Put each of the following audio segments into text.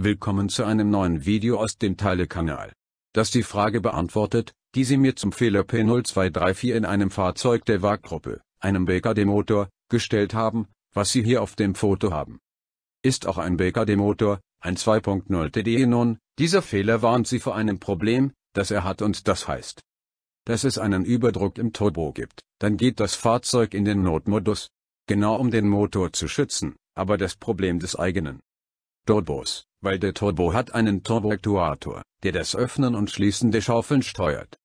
Willkommen zu einem neuen Video aus dem Teilekanal. Das die Frage beantwortet, die Sie mir zum Fehler P0234 in einem Fahrzeug der Waggruppe, einem BKD-Motor, gestellt haben, was Sie hier auf dem Foto haben. Ist auch ein BKD-Motor, ein 2.0 TDE non, dieser Fehler warnt Sie vor einem Problem, das er hat und das heißt, dass es einen Überdruck im Turbo gibt, dann geht das Fahrzeug in den Notmodus. Genau um den Motor zu schützen, aber das Problem des eigenen Turbos, weil der Turbo hat einen Turboaktuator, der das Öffnen und Schließen der Schaufeln steuert.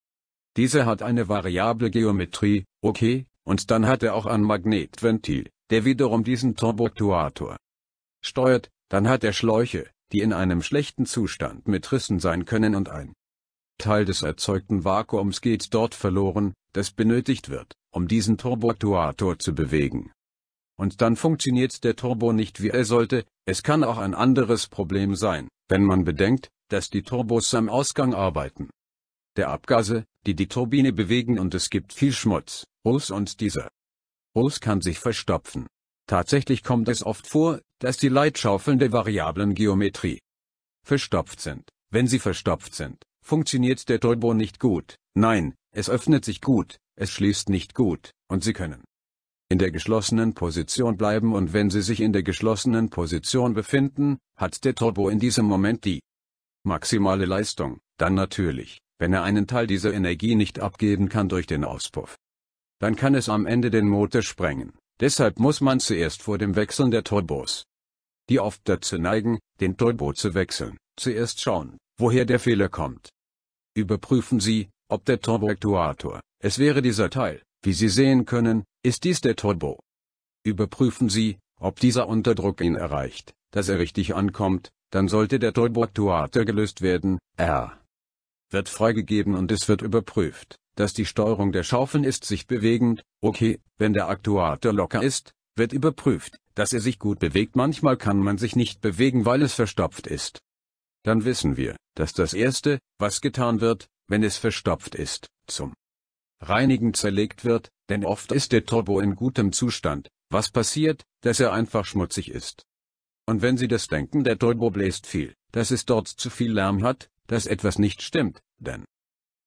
Diese hat eine variable Geometrie, okay, und dann hat er auch ein Magnetventil, der wiederum diesen Turboaktuator steuert, dann hat er Schläuche, die in einem schlechten Zustand mit Rissen sein können und ein Teil des erzeugten Vakuums geht dort verloren, das benötigt wird, um diesen Turboaktuator zu bewegen und dann funktioniert der Turbo nicht wie er sollte, es kann auch ein anderes Problem sein, wenn man bedenkt, dass die Turbos am Ausgang arbeiten. Der Abgase, die die Turbine bewegen und es gibt viel Schmutz, Ruß und dieser Ruß kann sich verstopfen. Tatsächlich kommt es oft vor, dass die Leitschaufeln der variablen Geometrie verstopft sind. Wenn sie verstopft sind, funktioniert der Turbo nicht gut, nein, es öffnet sich gut, es schließt nicht gut, und Sie können in der geschlossenen Position bleiben und wenn Sie sich in der geschlossenen Position befinden, hat der Turbo in diesem Moment die maximale Leistung, dann natürlich, wenn er einen Teil dieser Energie nicht abgeben kann durch den Auspuff. Dann kann es am Ende den Motor sprengen, deshalb muss man zuerst vor dem Wechseln der Turbos, die oft dazu neigen, den Turbo zu wechseln, zuerst schauen, woher der Fehler kommt. Überprüfen Sie, ob der Turboaktuator, es wäre dieser Teil, wie Sie sehen können, ist dies der Turbo. Überprüfen Sie, ob dieser Unterdruck ihn erreicht, dass er richtig ankommt, dann sollte der Turboaktuator gelöst werden, R wird freigegeben und es wird überprüft, dass die Steuerung der Schaufeln ist sich bewegend, okay, wenn der Aktuator locker ist, wird überprüft, dass er sich gut bewegt manchmal kann man sich nicht bewegen weil es verstopft ist. Dann wissen wir, dass das erste, was getan wird, wenn es verstopft ist, zum reinigen zerlegt wird, denn oft ist der Turbo in gutem Zustand, was passiert, dass er einfach schmutzig ist. Und wenn Sie das denken, der Turbo bläst viel, dass es dort zu viel Lärm hat, dass etwas nicht stimmt, denn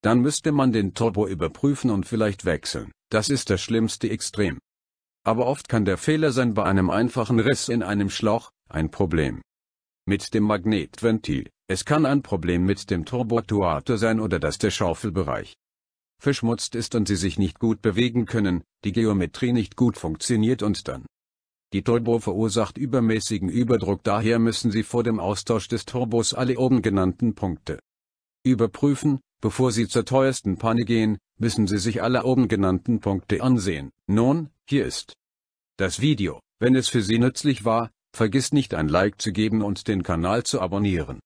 dann müsste man den Turbo überprüfen und vielleicht wechseln, das ist das schlimmste Extrem. Aber oft kann der Fehler sein bei einem einfachen Riss in einem Schlauch, ein Problem mit dem Magnetventil, es kann ein Problem mit dem Turboaktuator sein oder dass der Schaufelbereich verschmutzt ist und sie sich nicht gut bewegen können, die Geometrie nicht gut funktioniert und dann. Die Turbo verursacht übermäßigen Überdruck daher müssen Sie vor dem Austausch des Turbos alle oben genannten Punkte überprüfen, bevor Sie zur teuersten Panne gehen, müssen Sie sich alle oben genannten Punkte ansehen. Nun, hier ist das Video. Wenn es für Sie nützlich war, vergiss nicht ein Like zu geben und den Kanal zu abonnieren.